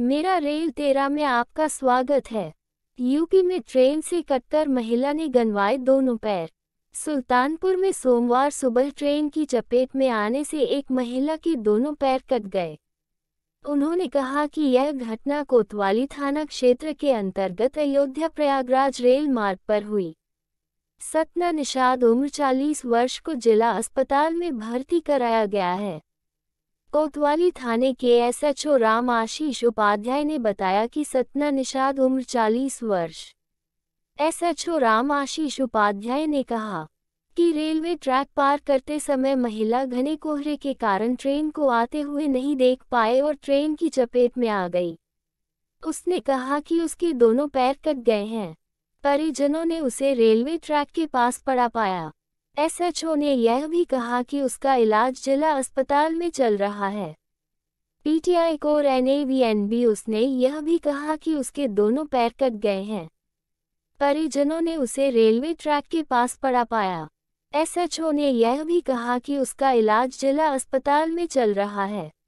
मेरा रेल तेरा में आपका स्वागत है यूपी में ट्रेन से कटकर महिला ने गनवाए दोनों पैर सुल्तानपुर में सोमवार सुबह ट्रेन की चपेट में आने से एक महिला के दोनों पैर कट गए उन्होंने कहा कि यह घटना कोतवाली थाना क्षेत्र के अंतर्गत अयोध्या प्रयागराज रेल मार्ग पर हुई सतना निषाद उम्र 40 वर्ष को जिला अस्पताल में भर्ती कराया गया है कोतवाली थाने के एसएचओ राम आशीष उपाध्याय ने बताया कि सतना निषाद उम्र 40 वर्ष एसएचओ राम आशीष उपाध्याय ने कहा कि रेलवे ट्रैक पार करते समय महिला घने कोहरे के कारण ट्रेन को आते हुए नहीं देख पाए और ट्रेन की चपेट में आ गई उसने कहा कि उसके दोनों पैर कट गए हैं परिजनों ने उसे रेलवे ट्रैक के पास पड़ा पाया एसएचओ ने यह भी कहा कि उसका इलाज जिला अस्पताल में चल रहा है पीटीआई को एनएवीएनबी उसने यह भी कहा कि उसके दोनों पैर कट गए हैं परिजनों ने उसे रेलवे ट्रैक के पास पड़ा पाया एसएचओ ने यह भी कहा कि उसका इलाज जिला अस्पताल में चल रहा है